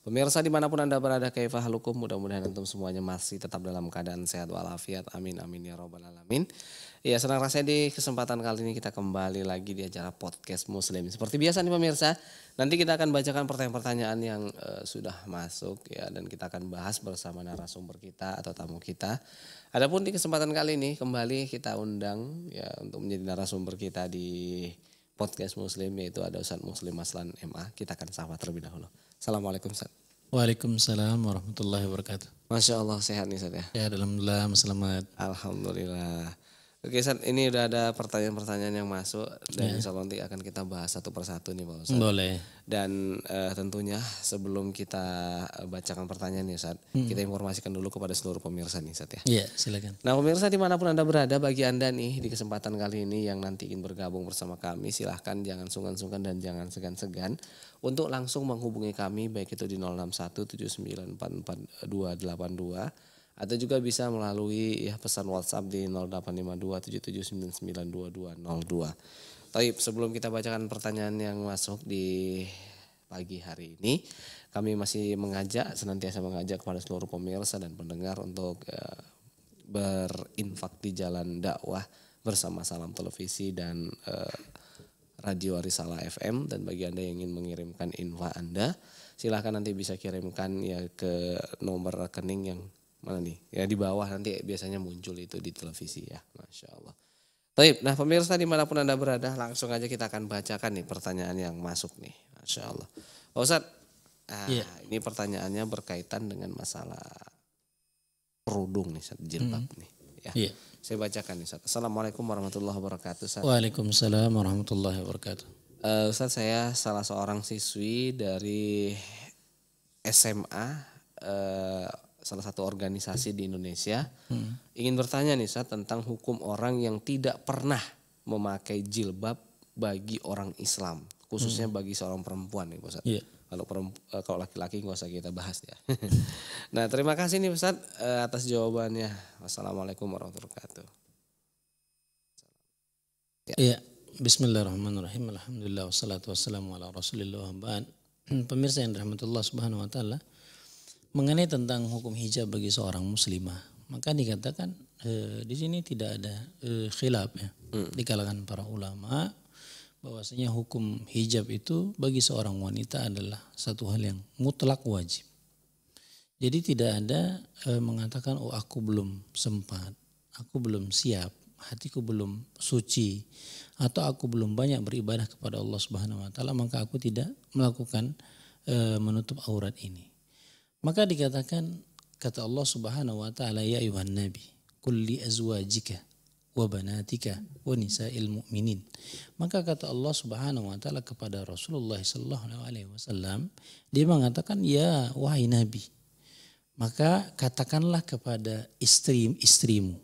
Pemirsa dimanapun Anda berada, kaifah halukum, mudah-mudahan antum semuanya masih tetap dalam keadaan sehat walafiat. Amin, amin ya robbal alamin. Ya senang rasanya di kesempatan kali ini kita kembali lagi di acara podcast muslim. Seperti biasa nih pemirsa, nanti kita akan bacakan pertanyaan-pertanyaan yang uh, sudah masuk ya dan kita akan bahas bersama narasumber kita atau tamu kita. Adapun di kesempatan kali ini kembali kita undang ya untuk menjadi narasumber kita di podcast muslim yaitu ada Ustadz Muslim Maslan MA. Kita akan sahabat terlebih dahulu. Assalamualaikum Ustaz. Waalaikumsalam warahmatullahi wabarakatuh. Masya Allah sehat nih Ustaz ya. Ya Alhamdulillah selamat. Alhamdulillah. Oke, San, ini udah ada pertanyaan-pertanyaan yang masuk dan iya. insya Allah nanti akan kita bahas satu persatu nih, Pak Ustaz. Boleh. Dan uh, tentunya sebelum kita bacakan pertanyaan nih, Ustaz, hmm. kita informasikan dulu kepada seluruh pemirsa nih, Ustaz ya. Iya, silakan. Nah, pemirsa dimanapun Anda berada, bagi Anda nih di kesempatan kali ini yang nanti ingin bergabung bersama kami, silahkan jangan sungkan-sungkan dan jangan segan-segan untuk langsung menghubungi kami baik itu di 061 7944 atau juga bisa melalui ya pesan WhatsApp di 085277992202. Tapi sebelum kita bacakan pertanyaan yang masuk di pagi hari ini, kami masih mengajak senantiasa mengajak kepada seluruh pemirsa dan pendengar untuk uh, berinfak di jalan dakwah bersama Salam Televisi dan uh, Radio Arisala FM dan bagi Anda yang ingin mengirimkan info Anda silahkan nanti bisa kirimkan ya ke nomor rekening yang Mana nih? Ya di bawah nanti biasanya muncul itu di televisi ya. Masya Allah. Baik, nah pemirsa dimanapun Anda berada langsung aja kita akan bacakan nih pertanyaan yang masuk nih. Masya Allah. Pak Ustadz, ah, yeah. ini pertanyaannya berkaitan dengan masalah kerudung nih, jilbab mm. nih. Ya. Yeah. Saya bacakan nih. Assalamualaikum warahmatullahi wabarakatuh. Ustaz. Waalaikumsalam warahmatullahi wabarakatuh. Uh, eh, Ustaz saya salah seorang siswi dari SMA uh, eh, salah satu organisasi di Indonesia hmm. ingin bertanya nih saya tentang hukum orang yang tidak pernah memakai jilbab bagi orang Islam khususnya hmm. bagi seorang perempuan nih Ustaz. Yeah. Kalau perempuan, eh, kalau laki-laki nggak usah kita bahas ya. nah, terima kasih nih Ustaz eh, atas jawabannya. Wassalamualaikum warahmatullahi wabarakatuh. Ya. Yeah. Bismillahirrahmanirrahim. Alhamdulillah wassalatu warahmatullahi wabarakatuh. Pemirsa yang rahmatullah Subhanahu wa taala mengenai tentang hukum hijab bagi seorang muslimah, maka dikatakan e, di sini tidak ada e, khilaf ya hmm. di kalangan para ulama bahwasanya hukum hijab itu bagi seorang wanita adalah satu hal yang mutlak wajib. Jadi tidak ada e, mengatakan oh aku belum sempat, aku belum siap, hatiku belum suci atau aku belum banyak beribadah kepada Allah Subhanahu wa taala maka aku tidak melakukan e, menutup aurat ini. Maka dikatakan kata Allah Subhanahu wa taala ya ayuhan nabi kulli azwajika wa banatika wa nisa'il mu'minin. Maka kata Allah Subhanahu wa taala kepada Rasulullah sallallahu alaihi wasallam dia mengatakan ya wahai nabi maka katakanlah kepada istri-istrimu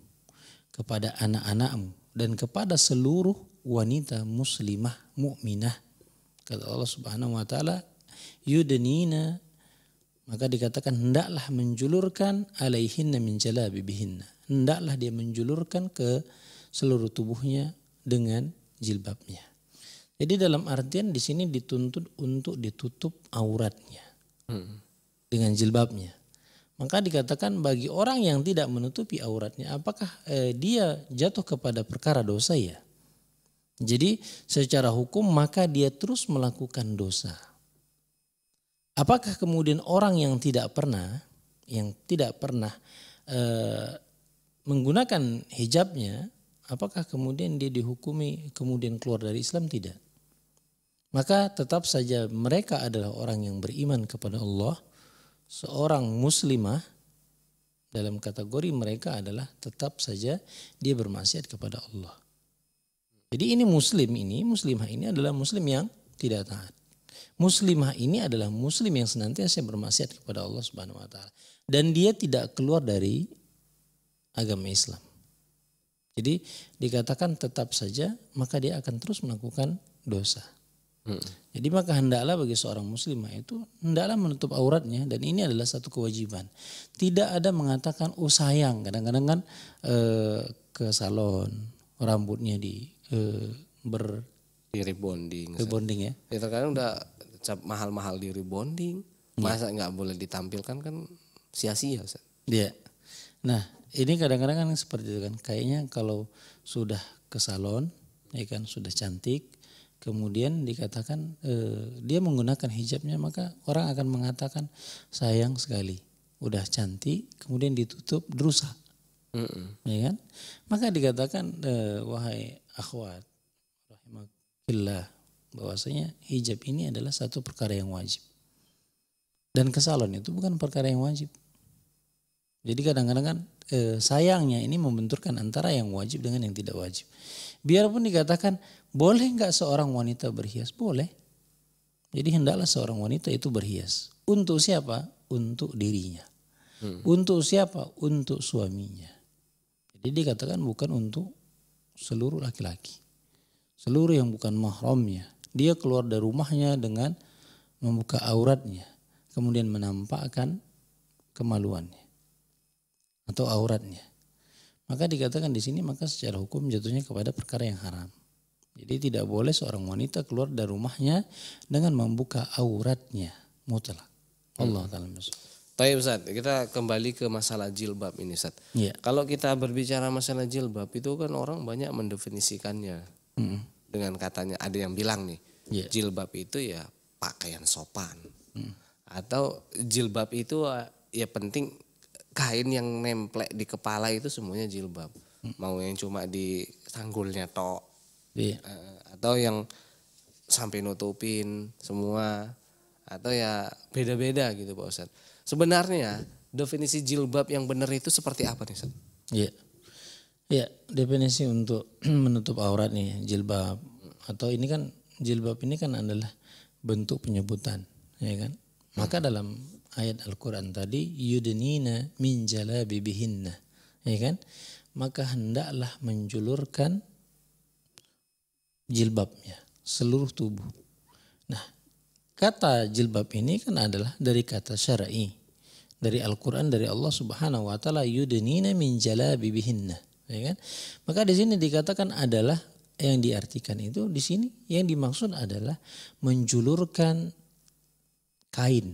kepada anak-anakmu dan kepada seluruh wanita muslimah mukminah kata Allah Subhanahu wa taala yudnina maka dikatakan hendaklah menjulurkan alaihinna min jalabibihinna. Hendaklah dia menjulurkan ke seluruh tubuhnya dengan jilbabnya. Jadi dalam artian di sini dituntut untuk ditutup auratnya hmm. dengan jilbabnya. Maka dikatakan bagi orang yang tidak menutupi auratnya, apakah eh, dia jatuh kepada perkara dosa ya? Jadi secara hukum maka dia terus melakukan dosa Apakah kemudian orang yang tidak pernah, yang tidak pernah e, menggunakan hijabnya, apakah kemudian dia dihukumi kemudian keluar dari Islam tidak? Maka tetap saja mereka adalah orang yang beriman kepada Allah, seorang muslimah dalam kategori mereka adalah tetap saja dia bermaksiat kepada Allah. Jadi ini muslim ini, muslimah ini adalah muslim yang tidak taat muslimah ini adalah muslim yang senantiasa bermaksiat kepada Allah Subhanahu wa taala dan dia tidak keluar dari agama Islam. Jadi dikatakan tetap saja maka dia akan terus melakukan dosa. Hmm. Jadi maka hendaklah bagi seorang muslimah itu hendaklah menutup auratnya dan ini adalah satu kewajiban. Tidak ada mengatakan oh sayang kadang-kadang kan eh, ke salon rambutnya di eh, ber di rebonding. Rebonding ya. ya terkadang udah cap mahal-mahal di rebonding iya. masa nggak boleh ditampilkan kan sia-sia Iya. yeah. Nah ini kadang-kadang kan seperti itu kan kayaknya kalau sudah ke salon ya kan sudah cantik kemudian dikatakan eh, dia menggunakan hijabnya maka orang akan mengatakan sayang sekali udah cantik kemudian ditutup rusak mm -mm. ya kan maka dikatakan eh, wahai akhwat rahimahillah bahwasanya hijab ini adalah satu perkara yang wajib. Dan kesalahan itu bukan perkara yang wajib. Jadi kadang-kadang kan e, sayangnya ini membenturkan antara yang wajib dengan yang tidak wajib. Biarpun dikatakan boleh nggak seorang wanita berhias? Boleh. Jadi hendaklah seorang wanita itu berhias. Untuk siapa? Untuk dirinya. Hmm. Untuk siapa? Untuk suaminya. Jadi dikatakan bukan untuk seluruh laki-laki. Seluruh yang bukan mahramnya. Dia keluar dari rumahnya dengan membuka auratnya, kemudian menampakkan kemaluannya atau auratnya. Maka dikatakan di sini maka secara hukum jatuhnya kepada perkara yang haram. Jadi tidak boleh seorang wanita keluar dari rumahnya dengan membuka auratnya mutlak. Allah hmm. taala Tapi Ustaz, kita kembali ke masalah jilbab ini Ustaz. Ya. Kalau kita berbicara masalah jilbab itu kan orang banyak mendefinisikannya. Hmm dengan katanya ada yang bilang nih yeah. jilbab itu ya pakaian sopan hmm. atau jilbab itu uh, ya penting kain yang nempel di kepala itu semuanya jilbab hmm. mau yang cuma di tanggulnya tok yeah. Uh, atau yang sampai nutupin semua atau ya beda-beda gitu Pak Ustadz. Sebenarnya definisi jilbab yang benar itu seperti apa nih Ustadz? Yeah Ya, definisi untuk menutup aurat nih, jilbab atau ini kan jilbab ini kan adalah bentuk penyebutan, ya kan? Maka dalam ayat Al-Qur'an tadi yudnina min jalabibihinna, ya kan? Maka hendaklah menjulurkan jilbabnya, seluruh tubuh. Nah, kata jilbab ini kan adalah dari kata syar'i, dari Al-Qur'an dari Allah Subhanahu wa taala yudnina min jalabibihinna ya kan? Maka di sini dikatakan adalah yang diartikan itu di sini yang dimaksud adalah menjulurkan kain.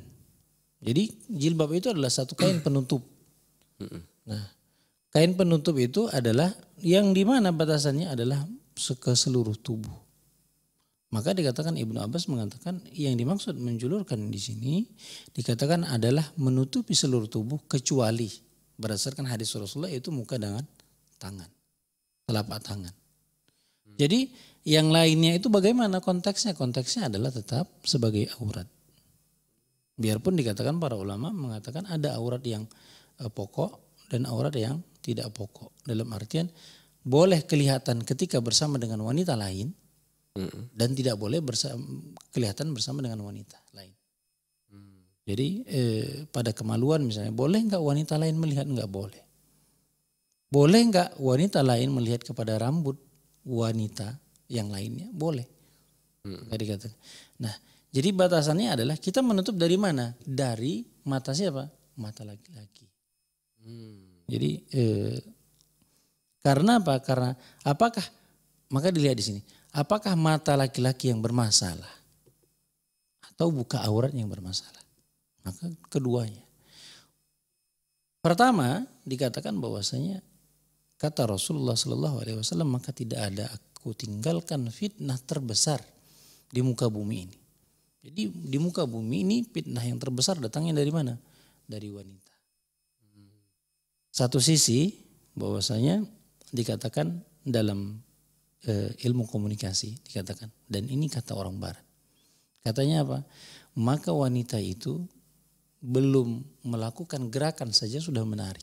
Jadi jilbab itu adalah satu kain penutup. Nah, kain penutup itu adalah yang di mana batasannya adalah ke seluruh tubuh. Maka dikatakan Ibnu Abbas mengatakan yang dimaksud menjulurkan di sini dikatakan adalah menutupi seluruh tubuh kecuali berdasarkan hadis Rasulullah itu muka dengan tangan, telapak tangan. Jadi yang lainnya itu bagaimana konteksnya? Konteksnya adalah tetap sebagai aurat. Biarpun dikatakan para ulama mengatakan ada aurat yang eh, pokok dan aurat yang tidak pokok. Dalam artian boleh kelihatan ketika bersama dengan wanita lain dan tidak boleh bersama, kelihatan bersama dengan wanita lain. Hmm. Jadi eh, pada kemaluan misalnya boleh nggak wanita lain melihat nggak boleh. Boleh nggak wanita lain melihat kepada rambut wanita yang lainnya? Boleh. Hmm. Nah, jadi batasannya adalah kita menutup dari mana? Dari mata siapa? Mata laki-laki. Hmm. Jadi eh, karena apa? Karena apakah maka dilihat di sini, apakah mata laki-laki yang bermasalah atau buka aurat yang bermasalah? Maka keduanya. Pertama dikatakan bahwasanya Kata Rasulullah Shallallahu Alaihi Wasallam maka tidak ada aku tinggalkan fitnah terbesar di muka bumi ini. Jadi di muka bumi ini fitnah yang terbesar datangnya dari mana? Dari wanita. Satu sisi bahwasanya dikatakan dalam e, ilmu komunikasi dikatakan dan ini kata orang barat. Katanya apa? Maka wanita itu belum melakukan gerakan saja sudah menarik.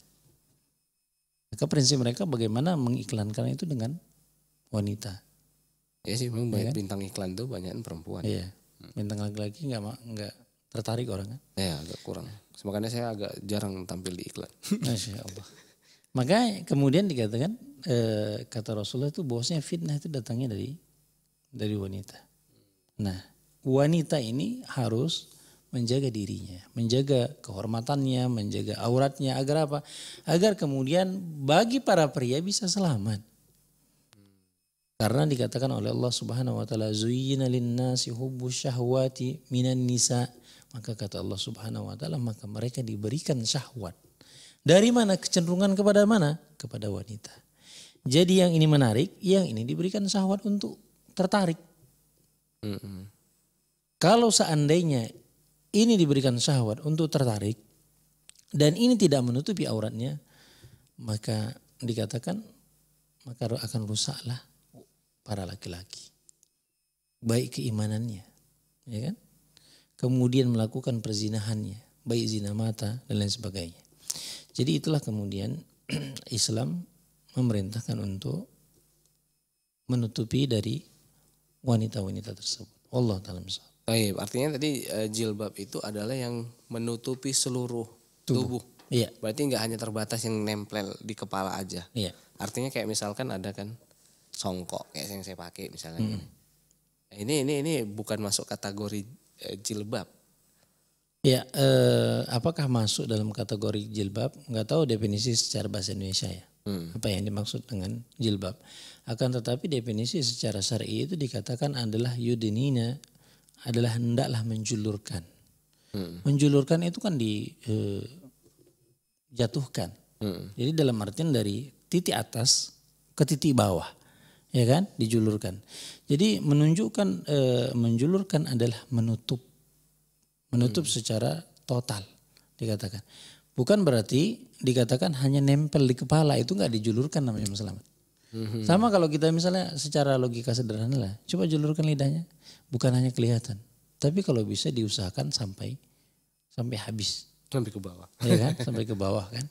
Maka prinsip mereka bagaimana mengiklankan itu dengan wanita. Ya sih, memang iya banyak ya kan? bintang iklan tuh banyak perempuan. Iya. Bintang laki-laki nggak -laki nggak tertarik orang kan? Iya, agak kurang. Makanya saya agak jarang tampil di iklan. Masya Allah. Maka kemudian dikatakan e, kata Rasulullah itu bahwasanya fitnah itu datangnya dari dari wanita. Nah, wanita ini harus menjaga dirinya, menjaga kehormatannya, menjaga auratnya agar apa? Agar kemudian bagi para pria bisa selamat. Karena dikatakan oleh Allah Subhanahu wa taala zuyyina lin-nasi hubbus syahwati minan nisa. Maka kata Allah Subhanahu wa taala maka mereka diberikan syahwat. Dari mana kecenderungan kepada mana? Kepada wanita. Jadi yang ini menarik, yang ini diberikan syahwat untuk tertarik. Mm -hmm. Kalau seandainya ini diberikan syahwat untuk tertarik dan ini tidak menutupi auratnya, maka dikatakan maka akan rusaklah para laki-laki. Baik keimanannya, ya kan? Kemudian melakukan perzinahannya, baik zina mata dan lain sebagainya. Jadi itulah kemudian Islam memerintahkan untuk menutupi dari wanita-wanita tersebut. Allah taala Baik, artinya tadi eh, jilbab itu adalah yang menutupi seluruh tubuh. tubuh. Iya. Berarti nggak hanya terbatas yang nempel di kepala aja. Iya. Artinya kayak misalkan ada kan songkok kayak yang saya pakai misalnya. Hmm. Ini ini ini bukan masuk kategori eh, jilbab. Ya, eh, apakah masuk dalam kategori jilbab? Nggak tahu definisi secara bahasa Indonesia ya. Hmm. Apa yang dimaksud dengan jilbab? Akan tetapi definisi secara syar'i itu dikatakan adalah yudinina adalah hendaklah menjulurkan. Hmm. Menjulurkan itu kan dijatuhkan. Eh, hmm. Jadi dalam artian dari titik atas ke titik bawah, ya kan? Dijulurkan. Jadi menunjukkan eh, menjulurkan adalah menutup, menutup hmm. secara total dikatakan. Bukan berarti dikatakan hanya nempel di kepala itu nggak dijulurkan namanya Mas Selamat hmm Sama kalau kita misalnya secara logika sederhana lah, coba julurkan lidahnya, bukan hanya kelihatan, tapi kalau bisa diusahakan sampai sampai habis, sampai ke bawah, ya kan, sampai ke bawah kan.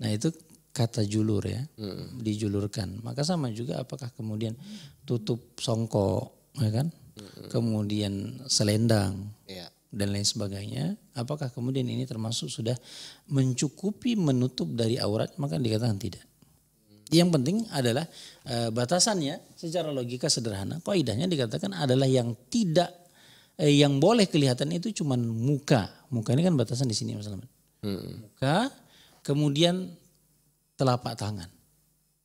Nah itu kata julur ya, mm-hmm. dijulurkan. Maka sama juga apakah kemudian tutup songkok, ya kan, mm-hmm. kemudian selendang. Yeah dan lain sebagainya. Apakah kemudian ini termasuk sudah mencukupi menutup dari aurat? Maka dikatakan tidak. Yang penting adalah e, batasannya secara logika sederhana, kaidahnya dikatakan adalah yang tidak e, yang boleh kelihatan itu cuma muka. Muka ini kan batasan di sini Mas Hmm. Muka, kemudian telapak tangan.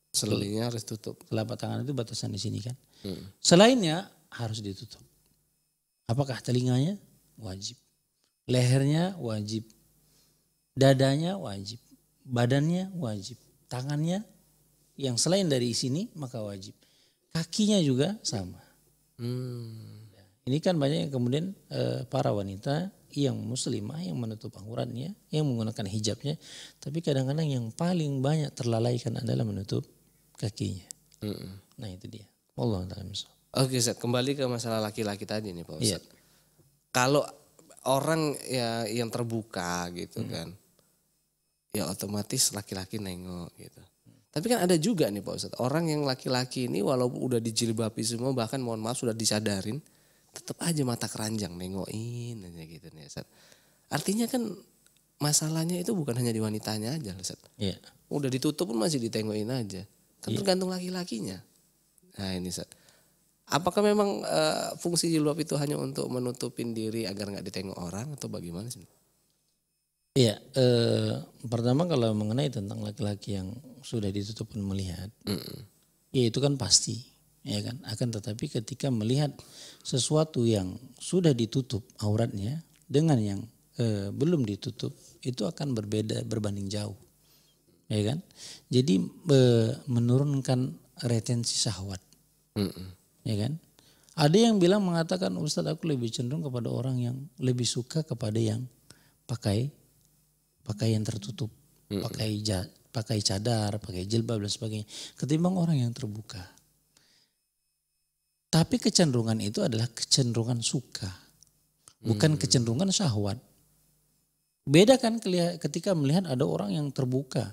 Selainnya harus tutup. Telapak tangan itu batasan di sini kan. Hmm. Selainnya harus ditutup. Apakah telinganya? Wajib. Lehernya wajib. Dadanya wajib. Badannya wajib. Tangannya yang selain dari sini maka wajib. Kakinya juga sama. Hmm. Ini kan banyak yang kemudian e, para wanita yang muslimah yang menutup auratnya, yang menggunakan hijabnya, tapi kadang-kadang yang paling banyak terlalaikan adalah menutup kakinya. Mm -mm. Nah itu dia. Allah taala Oke, Zat, kembali ke masalah laki-laki tadi nih, Pak iya. Ustaz. Yeah. Kalau orang ya yang terbuka gitu mm. kan, ya otomatis laki-laki nengok gitu. Tapi kan ada juga nih Pak Ustadz, orang yang laki-laki ini walaupun udah dijilbabi semua bahkan mohon maaf sudah disadarin, tetap aja mata keranjang nengokin aja gitu nih Ustadz. Artinya kan masalahnya itu bukan hanya di wanitanya aja Ustadz. Iya. Udah ditutup pun masih ditengokin aja. Kan ya. tergantung laki-lakinya. Nah ini Ustadz. Apakah memang uh, fungsi jilbab itu hanya untuk menutupin diri agar nggak ditengok orang atau bagaimana sih? Iya, eh, pertama kalau mengenai tentang laki-laki yang sudah ditutup pun melihat, mm -mm. ya itu kan pasti, ya kan. Akan tetapi ketika melihat sesuatu yang sudah ditutup auratnya dengan yang eh, belum ditutup, itu akan berbeda berbanding jauh, ya kan. Jadi eh, menurunkan retensi syahwat, mm -mm. ya kan. Ada yang bilang mengatakan Ustadz aku lebih cenderung kepada orang yang lebih suka kepada yang pakai pakaian tertutup, mm -mm. pakai ja, pakai cadar, pakai jilbab dan sebagainya, ketimbang orang yang terbuka. Tapi kecenderungan itu adalah kecenderungan suka, bukan mm-hmm. kecenderungan syahwat. Beda kan ketika melihat ada orang yang terbuka.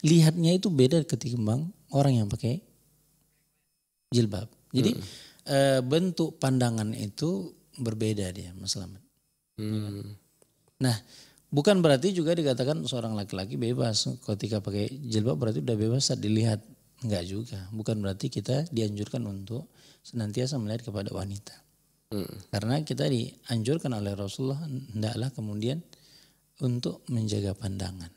Lihatnya itu beda ketimbang orang yang pakai jilbab. Jadi hmm. e, bentuk pandangan itu berbeda dia Mas Slamet. Hmm. Nah Bukan berarti juga dikatakan seorang laki-laki bebas ketika pakai jilbab berarti udah bebas saat dilihat. Enggak juga. Bukan berarti kita dianjurkan untuk senantiasa melihat kepada wanita. Hmm. Karena kita dianjurkan oleh Rasulullah hendaklah kemudian untuk menjaga pandangan.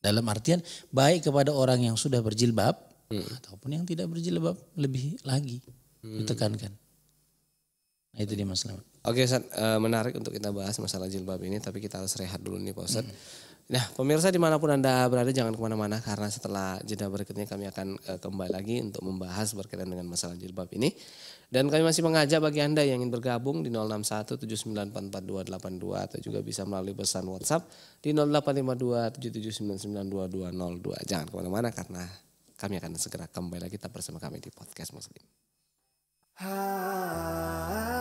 Dalam artian baik kepada orang yang sudah berjilbab hmm. ataupun yang tidak berjilbab lebih lagi hmm. ditekankan. Nah, itu dia masalah. Oke Ustaz, eh, menarik untuk kita bahas masalah jilbab ini, tapi kita harus rehat dulu nih Pak Ustaz. Hmm. Nah pemirsa dimanapun Anda berada jangan kemana-mana karena setelah jeda berikutnya kami akan eh, kembali lagi untuk membahas berkaitan dengan masalah jilbab ini. Dan kami masih mengajak bagi Anda yang ingin bergabung di 0617944282 atau juga bisa melalui pesan WhatsApp di 085277992202. Jangan kemana-mana karena kami akan segera kembali lagi tetap bersama kami di Podcast Muslim. Ha -ha.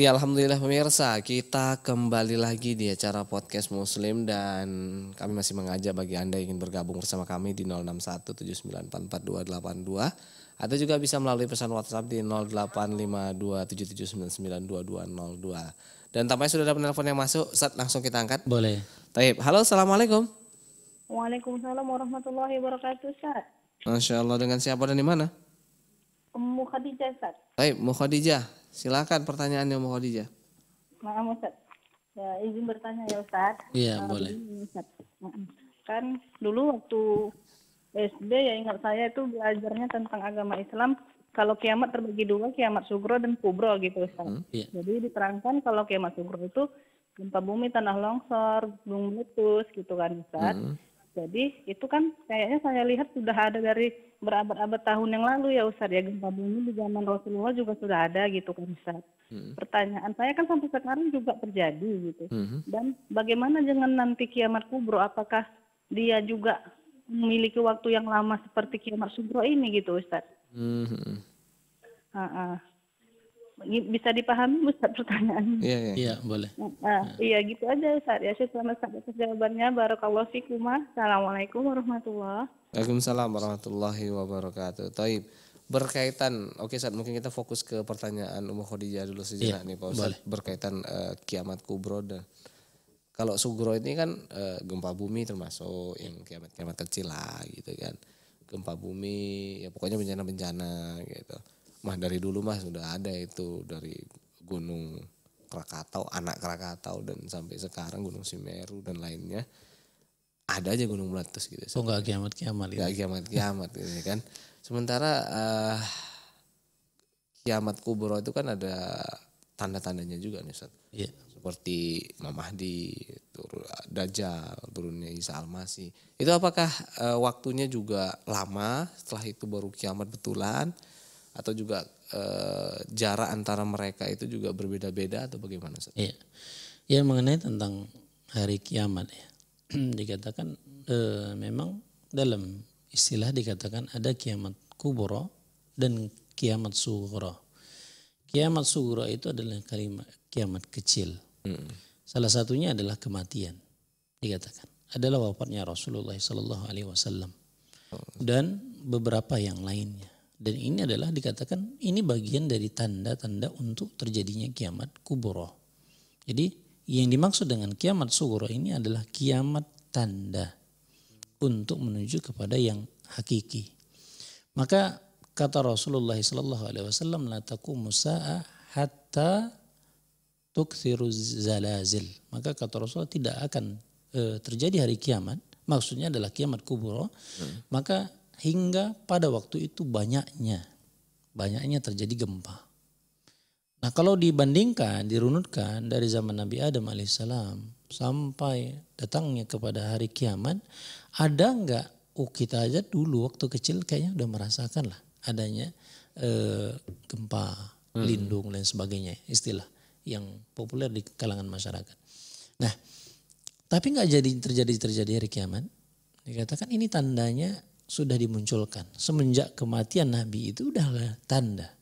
Ya Alhamdulillah pemirsa, kita kembali lagi di acara Podcast Muslim dan kami masih mengajak bagi Anda yang ingin bergabung bersama kami di 0617944282 atau juga bisa melalui pesan WhatsApp di 085277992202. Dan tampaknya sudah ada penelpon yang masuk, saat langsung kita angkat. Boleh. Taib. Halo, Assalamualaikum. Waalaikumsalam warahmatullahi wabarakatuh, Ustaz. Masya Allah, dengan siapa dan di mana? Mukhadijah Khadijah, Ustaz. Taib, Mu Silakan pertanyaannya Ummu Khadijah. Maaf Ustaz. Ya, izin bertanya ya Ustaz. Iya, uh, boleh. Ustaz. Kan dulu waktu SD ya ingat saya itu belajarnya tentang agama Islam kalau kiamat terbagi dua, kiamat sugro dan kubro gitu Ustaz. Hmm, iya. Jadi diterangkan kalau kiamat sugro itu gempa bumi, tanah longsor, gunung meletus gitu kan Ustaz. Hmm. Jadi itu kan kayaknya saya lihat sudah ada dari berabad-abad tahun yang lalu ya Ustaz ya gempa bumi di zaman Rasulullah juga sudah ada gitu kan Ustaz. Hmm. Pertanyaan saya kan sampai sekarang juga terjadi gitu. Hmm. Dan bagaimana dengan nanti kiamat kubro apakah dia juga memiliki waktu yang lama seperti kiamat subro ini gitu Ustaz? Hmm. Ha -ha bisa dipahami Ustaz pertanyaan. Iya, iya, iya. boleh. Nah, nah iya. iya gitu aja Ustaz. Ya, selamat sampai jawabannya. Barakallahu fikum. Assalamualaikum warahmatullahi Waalaikumsalam warahmatullahi wabarakatuh. Taib berkaitan oke okay, saat mungkin kita fokus ke pertanyaan Umar Khadijah dulu sejenak ya, nih Pak Ustaz berkaitan uh, kiamat kubro dan kalau sugro ini kan uh, gempa bumi termasuk yang kiamat-kiamat kecil lah gitu kan gempa bumi ya pokoknya bencana-bencana gitu mah dari dulu mah sudah ada itu dari gunung Krakatau, anak Krakatau dan sampai sekarang Gunung Semeru dan lainnya ada aja gunung meletus gitu. Oh enggak kiamat kiamat. Enggak kiamat kiamat gitu, gitu ya kan. Sementara uh, kiamat kubro itu kan ada tanda-tandanya juga nih Ustaz. Iya. Seperti Mamah di turun Dajjal, turunnya Isa Almasi Itu apakah uh, waktunya juga lama setelah itu baru kiamat betulan atau juga eh, jarak antara mereka itu juga berbeda-beda atau bagaimana? Iya. Ya mengenai tentang hari kiamat ya. dikatakan eh, memang dalam istilah dikatakan ada kiamat kubro dan kiamat sugro. Kiamat sugro itu adalah kalimat kiamat kecil. Hmm. Salah satunya adalah kematian dikatakan adalah wafatnya Rasulullah Sallallahu Alaihi Wasallam oh. dan beberapa yang lainnya. Dan ini adalah dikatakan ini bagian dari tanda-tanda untuk terjadinya kiamat kuburo. Jadi yang dimaksud dengan kiamat suguro ini adalah kiamat tanda untuk menuju kepada yang hakiki. Maka kata Rasulullah Sallallahu Alaihi Wasallam, lataku Musa hatta tukthiru zalazil." Maka kata Rasulullah tidak akan eh, terjadi hari kiamat. Maksudnya adalah kiamat kubur. Hmm. Maka hingga pada waktu itu banyaknya banyaknya terjadi gempa. Nah kalau dibandingkan, dirunutkan dari zaman Nabi Adam alaihissalam sampai datangnya kepada hari kiamat, ada nggak? Oh kita aja dulu waktu kecil kayaknya udah merasakan lah adanya eh, gempa, hmm. lindung dan sebagainya istilah yang populer di kalangan masyarakat. Nah tapi nggak jadi terjadi terjadi hari kiamat. Dikatakan ini tandanya sudah dimunculkan. Semenjak kematian Nabi itu udahlah tanda.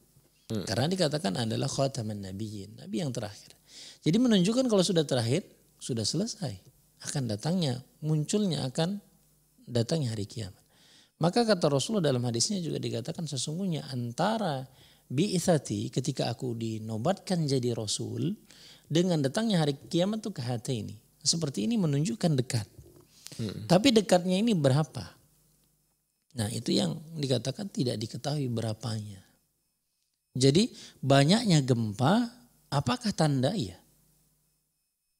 Hmm. Karena dikatakan adalah khataman nabiyyin, Nabi yang terakhir. Jadi menunjukkan kalau sudah terakhir, sudah selesai. Akan datangnya, munculnya akan datangnya hari kiamat. Maka kata Rasulullah dalam hadisnya juga dikatakan sesungguhnya antara bi'isati ketika aku dinobatkan jadi Rasul dengan datangnya hari kiamat tuh hati ini. Seperti ini menunjukkan dekat. Hmm. Tapi dekatnya ini berapa? Nah itu yang dikatakan tidak diketahui berapanya. Jadi banyaknya gempa apakah tanda ya?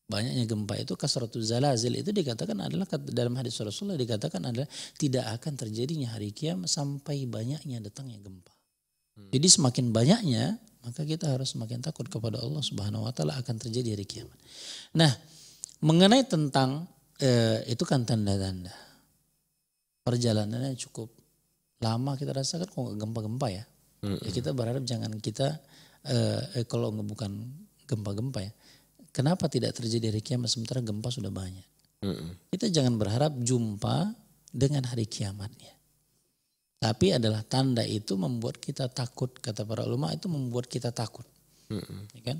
Banyaknya gempa itu kasratu zalazil itu dikatakan adalah dalam hadis Rasulullah dikatakan adalah tidak akan terjadinya hari kiamat sampai banyaknya datangnya gempa. Hmm. Jadi semakin banyaknya maka kita harus semakin takut kepada Allah Subhanahu wa taala akan terjadi hari kiamat. Nah, mengenai tentang eh, itu kan tanda-tanda perjalanannya cukup lama kita rasakan kok gempa-gempa ya. -hmm. ya kita berharap jangan kita eh, eh kalau bukan gempa-gempa ya. Kenapa tidak terjadi hari kiamat sementara gempa sudah banyak? -hmm. Kita jangan berharap jumpa dengan hari kiamatnya. Tapi adalah tanda itu membuat kita takut kata para ulama itu membuat kita takut. Mm -hmm. kan?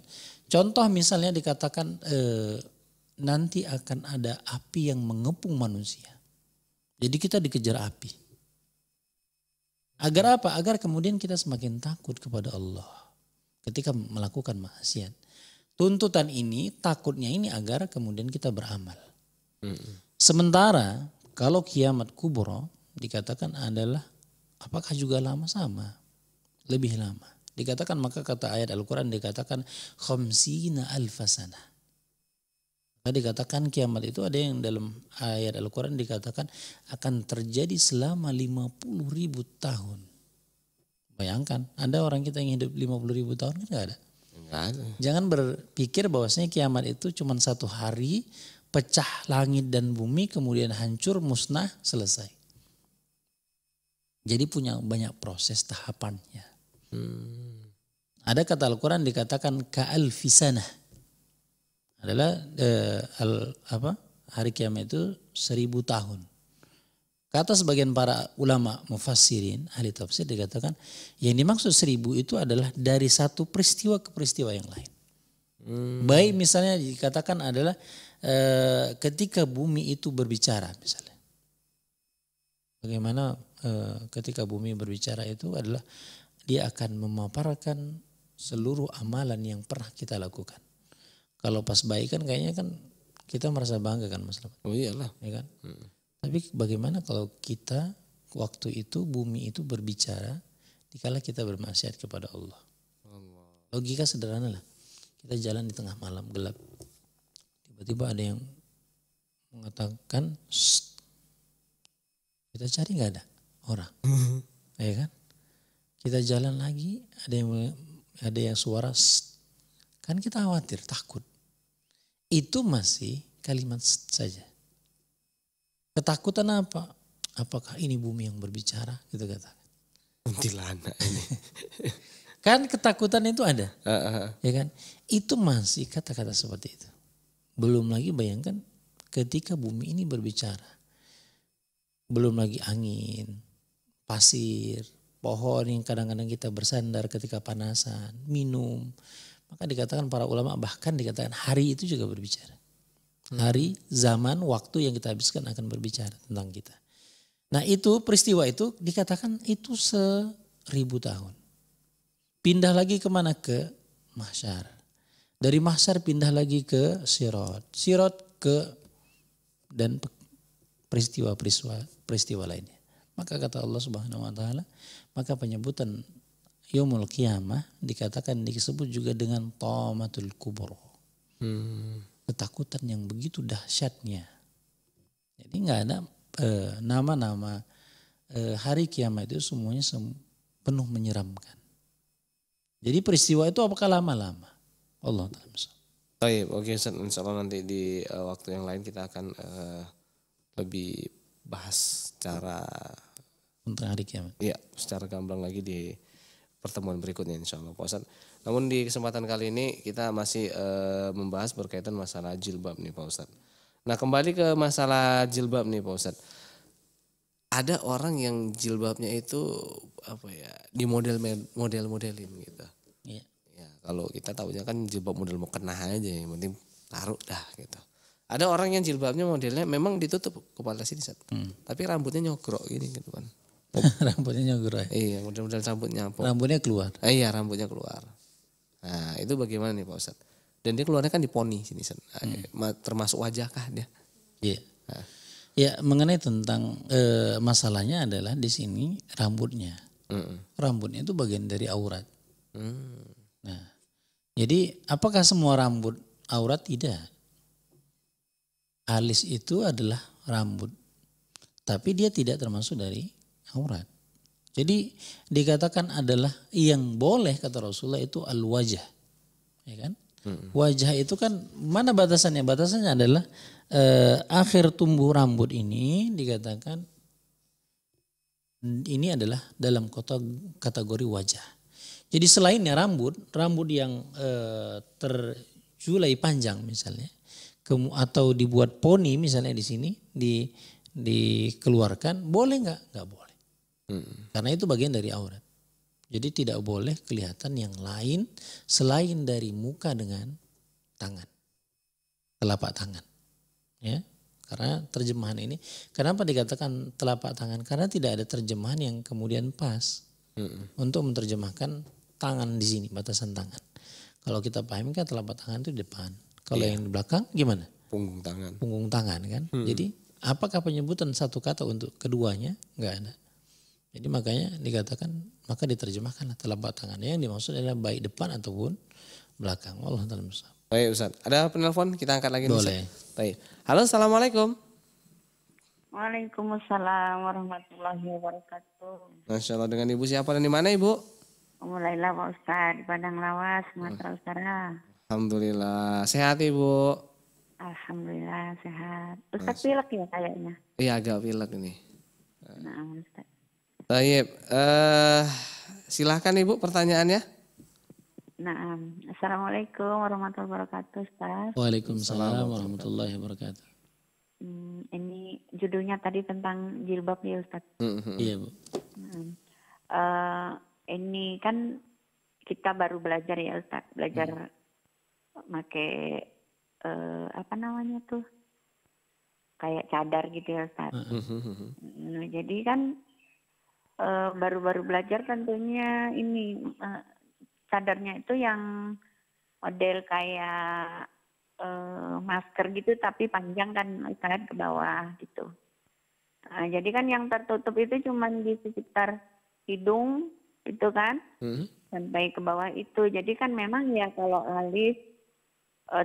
Contoh misalnya dikatakan eh, nanti akan ada api yang mengepung manusia. Jadi kita dikejar api. Agar apa? Agar kemudian kita semakin takut kepada Allah ketika melakukan maksiat. Tuntutan ini, takutnya ini agar kemudian kita beramal. Sementara kalau kiamat kubro dikatakan adalah apakah juga lama sama? Lebih lama. Dikatakan maka kata ayat Al-Quran dikatakan khamsina alfasana. Maka nah, dikatakan kiamat itu ada yang dalam ayat Al-Quran dikatakan akan terjadi selama 50 ribu tahun. Bayangkan, ada orang kita yang hidup 50 ribu tahun kan gak ada. Jangan berpikir bahwasanya kiamat itu cuma satu hari pecah langit dan bumi kemudian hancur musnah selesai. Jadi punya banyak proses tahapannya. Hmm. Ada kata Al-Quran dikatakan ka'al fisanah adalah eh, al, apa hari kiamat itu seribu tahun. Kata sebagian para ulama mufassirin, ahli tafsir dikatakan yang dimaksud seribu itu adalah dari satu peristiwa ke peristiwa yang lain. Hmm. Baik misalnya dikatakan adalah e, ketika bumi itu berbicara misalnya. Bagaimana e, ketika bumi berbicara itu adalah dia akan memaparkan seluruh amalan yang pernah kita lakukan. Kalau pas baik kan kayaknya kan kita merasa bangga kan Mas Rahmat. Oh iyalah. Ya kan? Hmm. Tapi bagaimana kalau kita waktu itu bumi itu berbicara dikala kita bermaksiat kepada Allah. Allah. Logika sederhana lah. Kita jalan di tengah malam gelap. Tiba-tiba ada yang mengatakan kita cari nggak ada orang mm-hmm. ya kan kita jalan lagi ada yang ada yang suara Sst. Kan kita khawatir, takut. Itu masih kalimat saja. Ketakutan apa? Apakah ini bumi yang berbicara? Gitu katakan. Kuntilanak kan ketakutan itu ada. Uh, huh Ya kan? Itu masih kata-kata seperti itu. Belum lagi bayangkan ketika bumi ini berbicara. Belum lagi angin, pasir, pohon yang kadang-kadang kita bersandar ketika panasan, minum maka dikatakan para ulama bahkan dikatakan hari itu juga berbicara. Hari, zaman, waktu yang kita habiskan akan berbicara tentang kita. Nah itu peristiwa itu dikatakan itu seribu tahun. Pindah lagi kemana? Ke mahsyar. Dari mahsyar pindah lagi ke sirot. Sirot ke dan peristiwa-peristiwa peristiwa lainnya. Maka kata Allah Subhanahu wa taala, maka penyebutan Yomul kiamah dikatakan disebut juga dengan tomatul Kubur. Hmm. Ketakutan yang begitu dahsyatnya. Jadi nggak ada eh, nama-nama e, e, hari kiamat itu semuanya sem penuh menyeramkan. Jadi peristiwa itu apakah lama-lama? Allah Taala. Baik, oke okay, Insya Allah nanti di uh, waktu yang lain kita akan uh, lebih bahas cara tentang hari kiamat. Iya, secara gamblang lagi di pertemuan berikutnya insya Allah Pak Ustadz. Namun di kesempatan kali ini kita masih e, membahas berkaitan masalah jilbab nih Pak Ustadz. Nah kembali ke masalah jilbab nih Pak Ustadz. Ada orang yang jilbabnya itu apa ya di model model modelin gitu. Iya. Ya, kalau kita tahunya kan jilbab model mau kena aja yang penting taruh dah gitu. Ada orang yang jilbabnya modelnya memang ditutup kepala sini, Sat. Hmm. tapi rambutnya nyogrok gini gitu kan. rambutnya ya? Iya, mudah-mudahan rambutnya. nyampung. Rambutnya keluar. Eh, iya, rambutnya keluar. Nah, itu bagaimana nih Pak Ustadz? Dan dia keluarnya kan di poni sini, nah, hmm. termasuk wajah kah dia? Iya. Nah. Ya, mengenai tentang e, masalahnya adalah di sini rambutnya. Mm -mm. Rambutnya itu bagian dari aurat. Mm. Nah, jadi apakah semua rambut aurat? Tidak. Alis itu adalah rambut. Tapi dia tidak termasuk dari aurat. Jadi dikatakan adalah yang boleh kata Rasulullah itu al wajah, ya kan? Wajah itu kan mana batasannya? Batasannya adalah eh, akhir tumbuh rambut ini dikatakan ini adalah dalam kota kategori wajah. Jadi selainnya rambut, rambut yang eh, terjulai panjang misalnya, atau dibuat poni misalnya di sini di dikeluarkan boleh nggak? Nggak boleh. Hmm. Karena itu bagian dari aurat. Jadi tidak boleh kelihatan yang lain selain dari muka dengan tangan. Telapak tangan. Ya. Karena terjemahan ini kenapa dikatakan telapak tangan? Karena tidak ada terjemahan yang kemudian pas hmm. untuk menerjemahkan tangan di sini, batasan tangan. Kalau kita pahami kan telapak tangan itu di depan. Kalau yeah. yang di belakang gimana? Punggung tangan. Punggung tangan kan. Hmm. Jadi apakah penyebutan satu kata untuk keduanya? Enggak ada. Jadi makanya dikatakan maka diterjemahkanlah telapak tangan yang dimaksud adalah baik depan ataupun belakang. Allah taala musab. Baik Ustaz, ada penelpon kita angkat lagi Boleh. Ustaz. Baik. Halo, Assalamualaikum. Waalaikumsalam warahmatullahi wabarakatuh. Masya Allah dengan Ibu siapa dan di mana Ibu? Mulailah Pak Ustaz di Padang Lawas, Sumatera Utara. Alhamdulillah, sehat Ibu? Alhamdulillah sehat. Ustaz pilek ya kayaknya? Iya agak pilek ini. Nah Ustaz. Baik, uh, eh, silahkan Ibu pertanyaannya. Nah, Assalamualaikum warahmatullahi wabarakatuh Ustaz. Waalaikumsalam warahmatullahi wabarakatuh. Hmm, ini judulnya tadi tentang jilbab ya Ustaz. Mm-hmm. Iya Bu. Hmm. Uh, ini kan kita baru belajar ya Ustaz, belajar hmm. make uh, apa namanya tuh kayak cadar gitu ya Ustaz. Hmm. Nah, jadi kan Eh, baru-baru belajar tentunya ini uh, itu yang model kayak uh, masker gitu tapi panjang kan sangat ke bawah gitu. Uh, jadi kan yang tertutup itu cuma di sekitar hidung itu kan hmm sampai ke bawah itu. Jadi kan memang ya kalau alis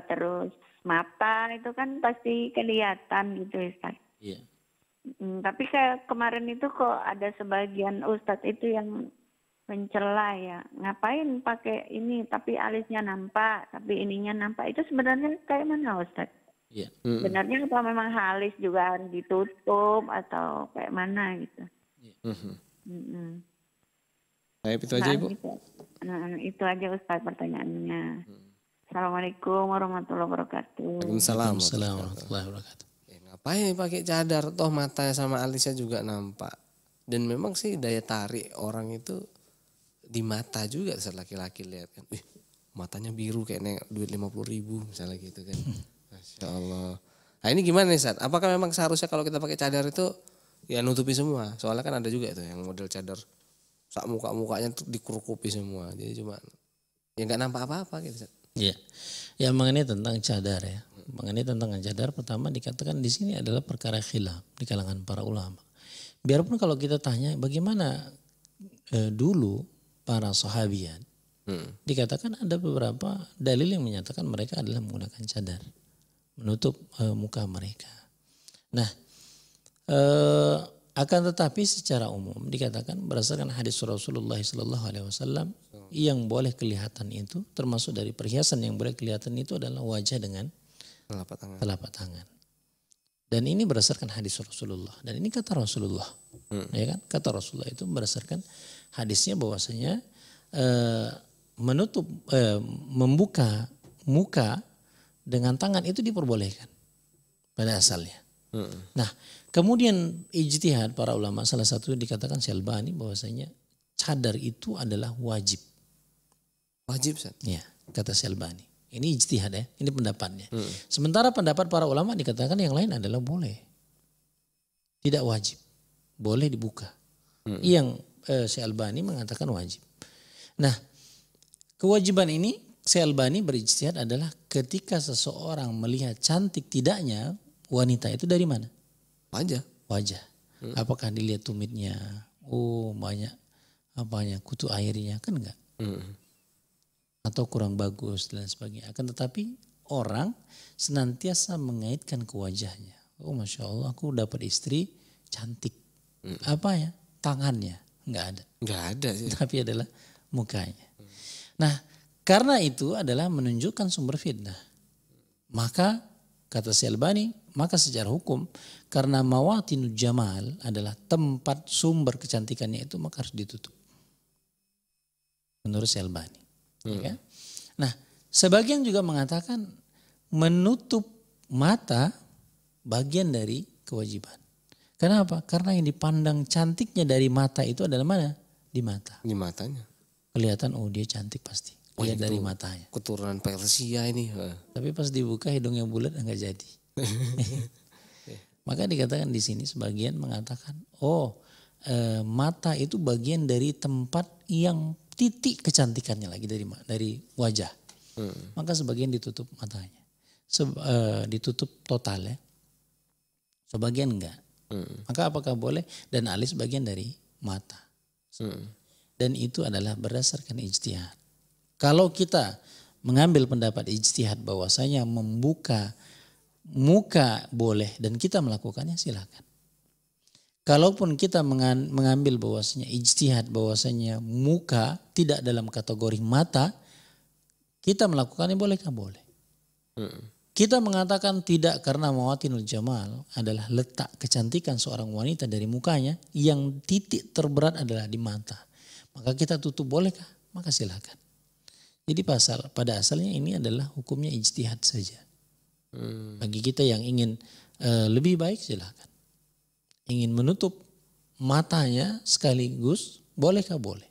terus mata itu kan pasti kelihatan gitu Ustaz. Iya. Yeah. Mm, tapi kayak kemarin itu kok ada sebagian ustadz itu yang mencela ya ngapain pakai ini tapi alisnya nampak tapi ininya nampak itu sebenarnya kayak mana ustadz? Iya. Sebenarnya apa memang halis juga harus ditutup atau kayak mana gitu? Iya. Mm-hmm. Nah, itu aja nah, Ibu. nah, itu aja ustadz pertanyaannya. Hmm. Assalamualaikum warahmatullahi wabarakatuh. Assalamualaikum warahmatullahi wabarakatuh ngapain ya pakai cadar toh mata sama alisnya juga nampak dan memang sih daya tarik orang itu di mata juga laki-laki lihat kan Wih, matanya biru kayak neng duit lima puluh ribu misalnya gitu kan hmm. masya allah nah ini gimana nih saat apakah memang seharusnya kalau kita pakai cadar itu ya nutupi semua soalnya kan ada juga itu yang model cadar sak muka mukanya tuh dikurukupi semua jadi cuma ya nggak nampak apa apa gitu Iya. Ya mengenai tentang cadar ya mengenai tentang jadar pertama dikatakan di sini adalah perkara khilaf di kalangan para ulama. Biarpun kalau kita tanya bagaimana e, dulu para sahabian hmm. dikatakan ada beberapa dalil yang menyatakan mereka adalah menggunakan cadar menutup e, muka mereka. Nah, e, akan tetapi secara umum dikatakan berdasarkan hadis Rasulullah saw Alaihi Wasallam yang boleh kelihatan itu termasuk dari perhiasan yang boleh kelihatan itu adalah wajah dengan telapak tangan. Telapak tangan. Dan ini berdasarkan hadis Rasulullah. Dan ini kata Rasulullah, hmm. ya kan? Kata Rasulullah itu berdasarkan hadisnya bahwasanya e, menutup, e, membuka muka dengan tangan itu diperbolehkan pada asalnya. Hmm. Nah, kemudian ijtihad para ulama salah satu dikatakan Syalbani bahwasanya cadar itu adalah wajib. Wajib, Ya, kata Syalbani. Ini ijtihad ya, ini pendapatnya. Hmm. Sementara pendapat para ulama dikatakan yang lain adalah boleh. Tidak wajib. Boleh dibuka. Hmm. Yang eh, si Albani mengatakan wajib. Nah, kewajiban ini si Albani berijtihad adalah ketika seseorang melihat cantik tidaknya wanita itu dari mana? Wajah. Wajah. Hmm. Apakah dilihat tumitnya? Oh, banyak apanya kutu airnya kan enggak? Hmm atau kurang bagus dan sebagainya. Akan tetapi orang senantiasa mengaitkan ke wajahnya. Oh masya Allah aku dapat istri cantik. Hmm. Apa ya? Tangannya nggak ada. Nggak ada sih. Tapi adalah mukanya. Hmm. Nah karena itu adalah menunjukkan sumber fitnah. Maka kata Syalbani, maka secara hukum karena mawatinu jamal adalah tempat sumber kecantikannya itu maka harus ditutup. Menurut Syalbani. Ya hmm. Ya. Nah, sebagian juga mengatakan menutup mata bagian dari kewajiban. Kenapa? Karena yang dipandang cantiknya dari mata itu adalah mana? Di mata. Di matanya. Kelihatan oh dia cantik pasti. Oh, Lihat dari matanya. Keturunan Persia ini. Tapi pas dibuka hidungnya bulat enggak jadi. Maka dikatakan di sini sebagian mengatakan, oh e, mata itu bagian dari tempat yang titik kecantikannya lagi dari dari wajah. Hmm. Maka sebagian ditutup matanya. Se, uh, eh, ditutup total ya. Sebagian enggak. Hmm. Maka apakah boleh dan alis bagian dari mata. Hmm. Dan itu adalah berdasarkan ijtihad. Kalau kita mengambil pendapat ijtihad bahwasanya membuka muka boleh dan kita melakukannya silakan kalaupun kita mengambil bahwasanya ijtihad bahwasanya muka tidak dalam kategori mata, kita melakukannya bolehkah? Boleh. Hmm. Kita mengatakan tidak karena mawatinul jamal adalah letak kecantikan seorang wanita dari mukanya yang titik terberat adalah di mata. Maka kita tutup bolehkah? Maka silahkan. Jadi pasal pada asalnya ini adalah hukumnya ijtihad saja. Hmm. Bagi kita yang ingin uh, lebih baik silahkan ingin menutup matanya sekaligus, bolehkah boleh?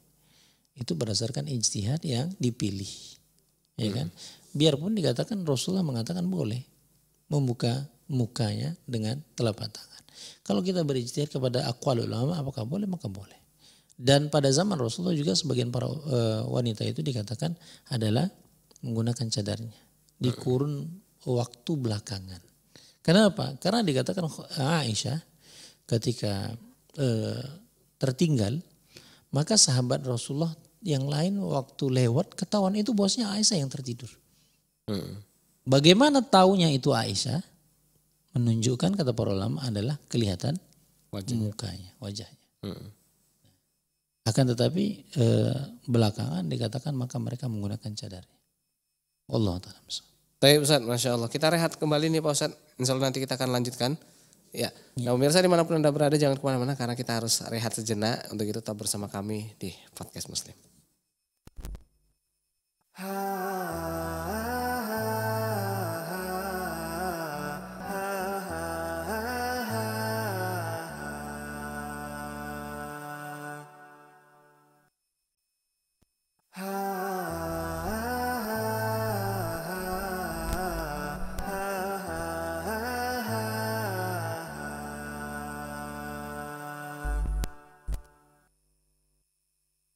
Itu berdasarkan ijtihad yang dipilih. Ya kan? Hmm. Biarpun dikatakan Rasulullah mengatakan boleh membuka mukanya dengan telapak tangan. Kalau kita berijtihad kepada akwal ulama apakah boleh maka boleh. Dan pada zaman Rasulullah juga sebagian para e, wanita itu dikatakan adalah menggunakan cadarnya. di hmm. kurun waktu belakangan. Kenapa? Karena dikatakan Aisyah ketika eh, tertinggal, maka sahabat Rasulullah yang lain waktu lewat ketahuan itu bosnya Aisyah yang tertidur. Hmm. Bagaimana taunya itu Aisyah? Menunjukkan kata para ulama adalah kelihatan wajahnya. mukanya, wajahnya. Hmm. Akan tetapi eh, belakangan dikatakan maka mereka menggunakan cadarnya. Allah taala. Tapi Ustaz, Masya Allah. Kita rehat kembali nih Pak Ustaz. Insya Allah nanti kita akan lanjutkan. Ya, iya. nah pemirsa dimanapun Anda berada jangan kemana-mana karena kita harus rehat sejenak. Untuk itu tetap bersama kami di Podcast Muslim. Ha, ah.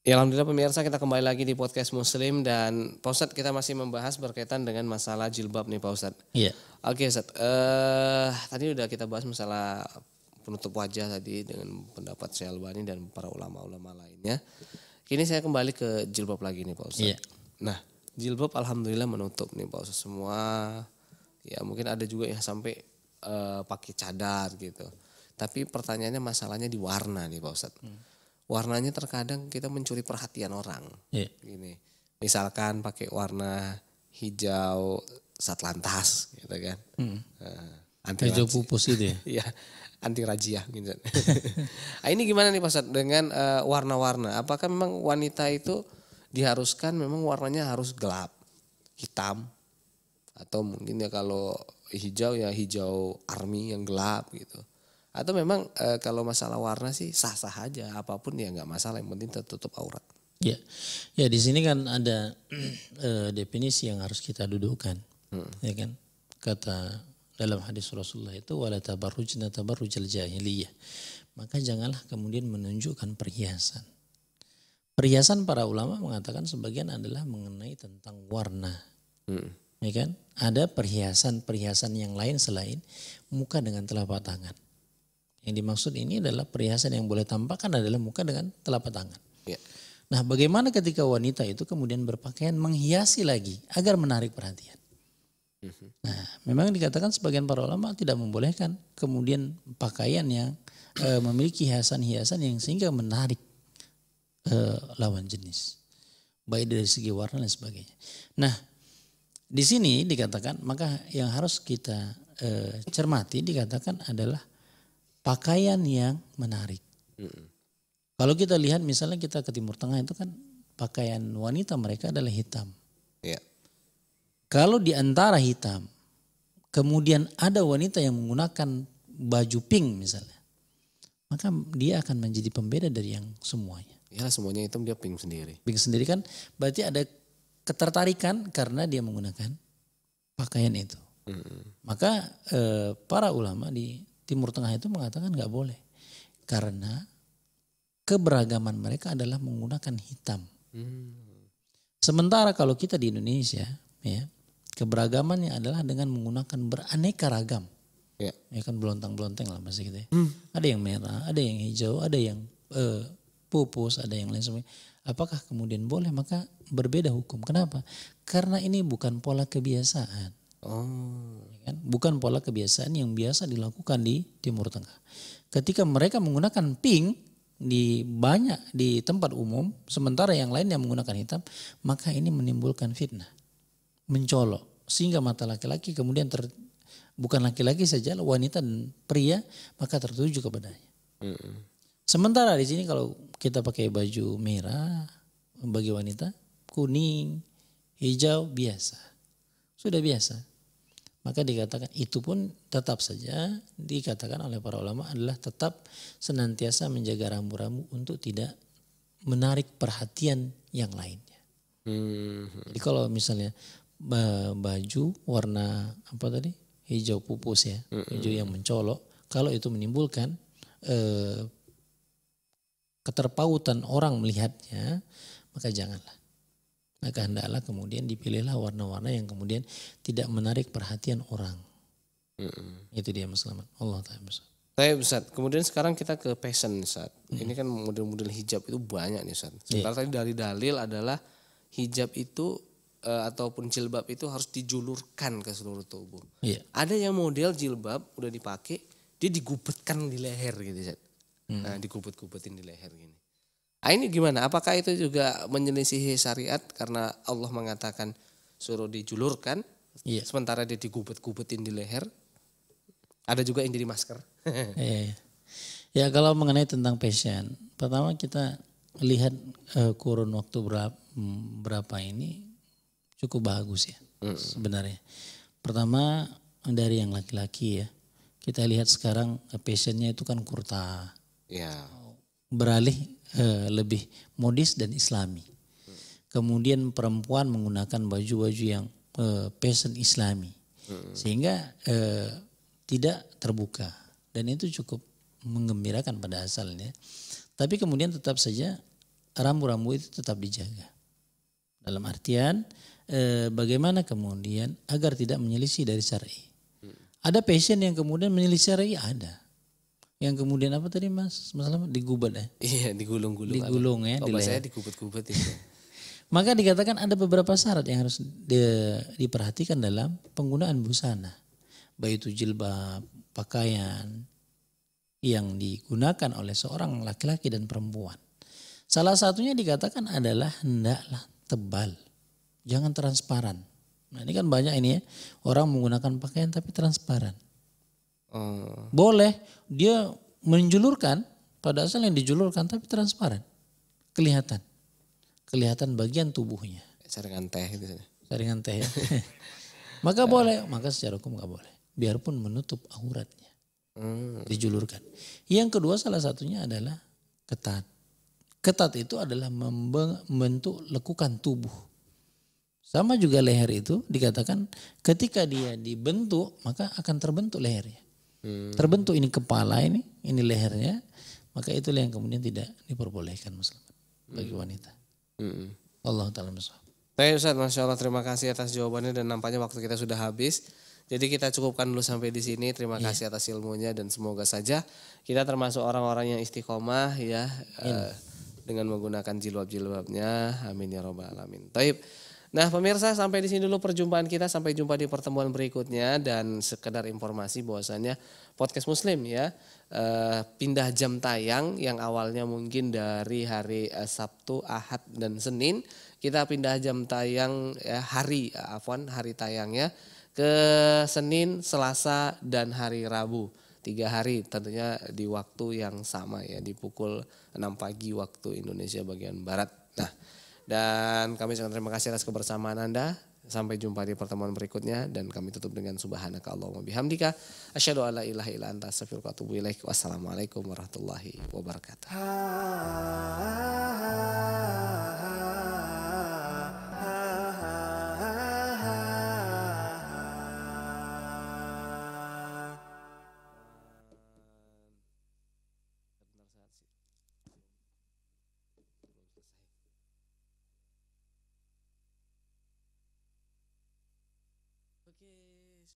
Ya Alhamdulillah pemirsa kita kembali lagi di podcast Muslim dan Pak Ustadz kita masih membahas berkaitan dengan masalah jilbab nih Pak Ustadz. Iya. Oke Ustadz, uh, tadi udah kita bahas masalah penutup wajah tadi dengan pendapat Syekh Albani dan para ulama-ulama lainnya. Kini saya kembali ke jilbab lagi nih Pak Ustadz. Iya. Nah jilbab Alhamdulillah menutup nih Pak Ustadz semua ya mungkin ada juga yang sampai uh, pakai cadar gitu. Tapi pertanyaannya masalahnya di warna nih Pak Ustadz. Hmm warnanya terkadang kita mencuri perhatian orang. Yeah. Gini, misalkan pakai warna hijau satlantas gitu kan. Mm. anti hijau pupus itu ya. Iya, anti rajia gitu. nah, ini gimana nih Pak dengan uh, warna-warna? Apakah memang wanita itu diharuskan memang warnanya harus gelap, hitam atau mungkin ya kalau hijau ya hijau army yang gelap gitu atau memang e, kalau masalah warna sih sah-sah aja apapun ya nggak masalah yang penting tertutup aurat. Ya, ya di sini kan ada e, definisi yang harus kita dudukkan, hmm. ya kan? Kata dalam hadis Rasulullah itu wala tabarrujna tabarrujal jahiliyah. Maka janganlah kemudian menunjukkan perhiasan. Perhiasan para ulama mengatakan sebagian adalah mengenai tentang warna. Hmm. Ya kan? Ada perhiasan-perhiasan yang lain selain muka dengan telapak tangan. Yang dimaksud ini adalah perhiasan yang boleh tampakkan adalah muka dengan telapak tangan. Ya. Nah, bagaimana ketika wanita itu kemudian berpakaian menghiasi lagi agar menarik perhatian? Mhm. Nah, memang dikatakan sebagian para ulama tidak membolehkan kemudian pakaian yang e, memiliki hiasan-hiasan yang sehingga menarik e, lawan jenis, baik dari segi warna dan sebagainya. Nah, di sini dikatakan maka yang harus kita e, cermati dikatakan adalah pakaian yang menarik. Kalau kita lihat misalnya kita ke Timur Tengah itu kan pakaian wanita mereka adalah hitam. Yeah. Kalau di antara hitam, kemudian ada wanita yang menggunakan baju pink misalnya, maka dia akan menjadi pembeda dari yang semuanya. Ya semuanya hitam dia pink sendiri. Pink sendiri kan berarti ada ketertarikan karena dia menggunakan pakaian itu. Mm -hmm. Maka eh, para ulama di Timur Tengah itu mengatakan nggak boleh karena keberagaman mereka adalah menggunakan hitam. Hmm. Sementara kalau kita di Indonesia, ya keberagamannya adalah dengan menggunakan beraneka ragam. Ya, ya kan belontang-belonteng lah masih gitu. Ya. Hmm. Ada yang merah, ada yang hijau, ada yang uh, pupus, ada yang lain sebagainya. Apakah kemudian boleh? Maka berbeda hukum. Kenapa? Karena ini bukan pola kebiasaan. Oh. Ya kan? Bukan pola kebiasaan yang biasa dilakukan di Timur Tengah. Ketika mereka menggunakan pink di banyak di tempat umum, sementara yang lain yang menggunakan hitam, maka ini menimbulkan fitnah, mencolok, sehingga mata laki-laki kemudian ter, bukan laki-laki saja, wanita dan pria maka tertuju kepadanya. Mm hmm Sementara di sini kalau kita pakai baju merah bagi wanita, kuning, hijau biasa, sudah biasa maka dikatakan itu pun tetap saja dikatakan oleh para ulama adalah tetap senantiasa menjaga rambu-rambu untuk tidak menarik perhatian yang lainnya. Hmm. Jadi kalau misalnya baju warna apa tadi hijau pupus ya, hmm. hijau yang mencolok, kalau itu menimbulkan eh, keterpautan orang melihatnya, maka janganlah. Maka hendaklah kemudian dipilihlah warna-warna yang kemudian tidak menarik perhatian orang. Mm-mm. Itu dia Mas Laman. Allah Ta'ala. Saya Ustaz, kemudian sekarang kita ke fashion Ustaz. Mm. Ini kan model-model hijab itu banyak nih Ustaz. Iya. Sementara yeah. tadi dari dalil adalah hijab itu e, ataupun jilbab itu harus dijulurkan ke seluruh tubuh. Yeah. Ada yang model jilbab udah dipakai, dia digubetkan di leher gitu, Ustaz. Hmm. Nah, digubet-gubetin di leher gini. Nah, ini gimana? Apakah itu juga menyelisihi syariat karena Allah mengatakan suruh dijulurkan, iya. sementara dia digubet-gubetin di leher? Ada juga yang jadi masker. Iya, iya, Ya kalau mengenai tentang passion, pertama kita lihat uh, kurun waktu berapa, berapa ini cukup bagus ya mm. sebenarnya. Pertama dari yang laki-laki ya, kita lihat sekarang eh, passionnya itu kan kurta. Ya. Beralih Eh, lebih modis dan islami. Kemudian perempuan menggunakan baju-baju yang fashion eh, fashion islami. Sehingga uh, tidak terbuka. Dan itu cukup mengembirakan pada asalnya. Tapi kemudian tetap saja rambu-rambu itu tetap dijaga. Dalam artian bagaimana kemudian agar tidak menyelisih dari syari. Ada passion yang kemudian menyelisih syari ada yang kemudian apa tadi mas masalahnya digubet digubat ya iya digulung-gulung digulung ya di saya ya. digubat-gubat itu maka dikatakan ada beberapa syarat yang harus di, diperhatikan dalam penggunaan busana baik itu jilbab pakaian yang digunakan oleh seorang laki-laki dan perempuan salah satunya dikatakan adalah hendaklah tebal jangan transparan nah ini kan banyak ini ya orang menggunakan pakaian tapi transparan Hmm. Boleh dia menjulurkan pada asal yang dijulurkan tapi transparan. Kelihatan. Kelihatan bagian tubuhnya. Saringan teh gitu. Saringan teh. Ya. maka nah. boleh, maka secara hukum gak boleh. Biarpun menutup auratnya. Hmm. Dijulurkan. Yang kedua salah satunya adalah ketat. Ketat itu adalah membentuk lekukan tubuh. Sama juga leher itu dikatakan ketika dia dibentuk maka akan terbentuk lehernya. Hmm. Terbentuk ini kepala ini, ini lehernya, maka itulah yang kemudian tidak diperbolehkan muslim bagi hmm. wanita. Hmm. Allah taala Baik Ustaz, Masya Allah terima kasih atas jawabannya dan nampaknya waktu kita sudah habis. Jadi kita cukupkan dulu sampai di sini. Terima yeah. kasih atas ilmunya dan semoga saja kita termasuk orang-orang yang istiqomah ya yeah. Iya. uh, dengan menggunakan jilbab-jilbabnya. Amin ya robbal alamin. Taib. Nah, pemirsa sampai di sini dulu perjumpaan kita sampai jumpa di pertemuan berikutnya dan sekedar informasi bahwasanya podcast Muslim ya eh, pindah jam tayang yang awalnya mungkin dari hari eh, Sabtu, Ahad dan Senin kita pindah jam tayang eh, hari eh, afwan hari tayangnya ke Senin, Selasa dan hari Rabu tiga hari tentunya di waktu yang sama ya di pukul 6 pagi waktu Indonesia bagian Barat. Dan kami sangat terima kasih atas kebersamaan Anda. Sampai jumpa di pertemuan berikutnya dan kami tutup dengan subhanaka Allahumma bihamdika asyhadu alla ilaha illa anta astaghfiruka wa atubu ilaik. Wassalamualaikum warahmatullahi wabarakatuh.